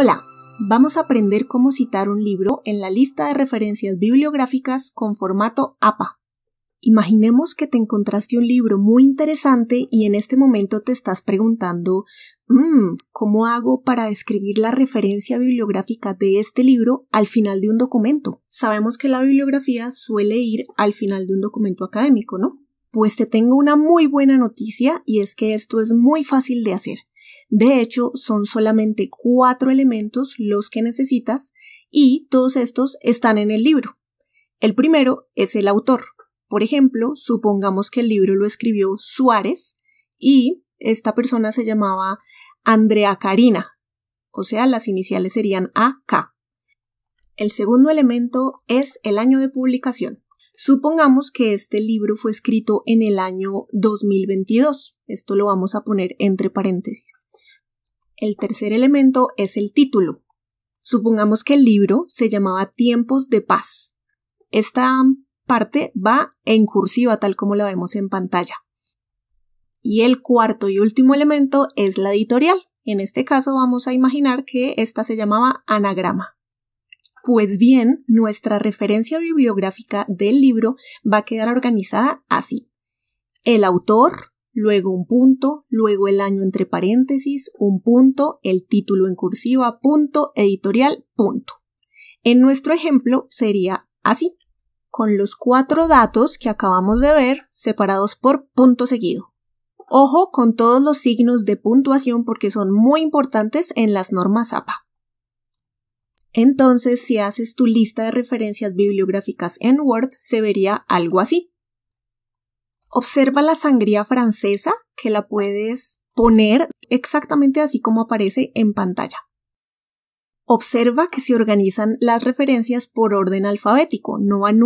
Hola, vamos a aprender cómo citar un libro en la lista de referencias bibliográficas con formato APA. Imaginemos que te encontraste un libro muy interesante y en este momento te estás preguntando, mm, ¿cómo hago para describir la referencia bibliográfica de este libro al final de un documento? Sabemos que la bibliografía suele ir al final de un documento académico, ¿no? Pues te tengo una muy buena noticia y es que esto es muy fácil de hacer. De hecho, son solamente cuatro elementos los que necesitas y todos estos están en el libro. El primero es el autor. Por ejemplo, supongamos que el libro lo escribió Suárez y esta persona se llamaba Andrea Karina, o sea, las iniciales serían AK. El segundo elemento es el año de publicación. Supongamos que este libro fue escrito en el año 2022. Esto lo vamos a poner entre paréntesis. El tercer elemento es el título. Supongamos que el libro se llamaba Tiempos de Paz. Esta parte va en cursiva tal como la vemos en pantalla. Y el cuarto y último elemento es la editorial. En este caso vamos a imaginar que esta se llamaba anagrama. Pues bien, nuestra referencia bibliográfica del libro va a quedar organizada así. El autor, luego un punto, luego el año entre paréntesis, un punto, el título en cursiva, punto, editorial, punto. En nuestro ejemplo sería así, con los cuatro datos que acabamos de ver separados por punto seguido. Ojo con todos los signos de puntuación porque son muy importantes en las normas APA. Entonces, si haces tu lista de referencias bibliográficas en Word, se vería algo así. Observa la sangría francesa que la puedes poner exactamente así como aparece en pantalla. Observa que se organizan las referencias por orden alfabético, no van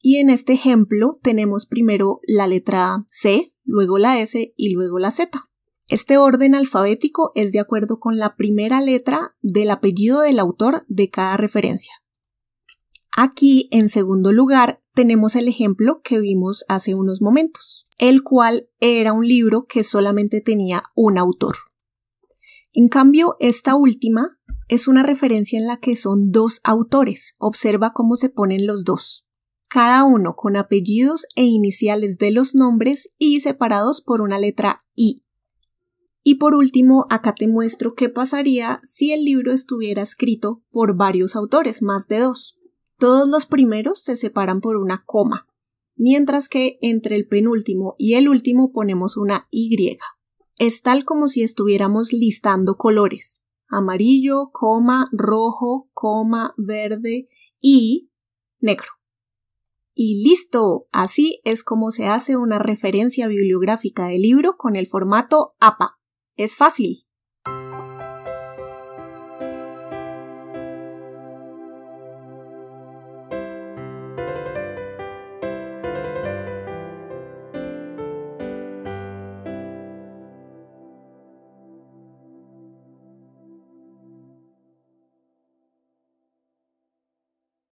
y en este ejemplo tenemos primero la letra C, luego la S y luego la Z. Este orden alfabético es de acuerdo con la primera letra del apellido del autor de cada referencia. Aquí, en segundo lugar, tenemos el ejemplo que vimos hace unos momentos, el cual era un libro que solamente tenía un autor. En cambio, esta última es una referencia en la que son dos autores. Observa cómo se ponen los dos. Cada uno con apellidos e iniciales de los nombres y separados por una letra I. Y por último, acá te muestro qué pasaría si el libro estuviera escrito por varios autores, más de dos. Todos los primeros se separan por una coma, mientras que entre el penúltimo y el último ponemos una Y. Es tal como si estuviéramos listando colores. Amarillo, coma, rojo, coma, verde y negro. Y listo, así es como se hace una referencia bibliográfica del libro con el formato APA. Es fácil.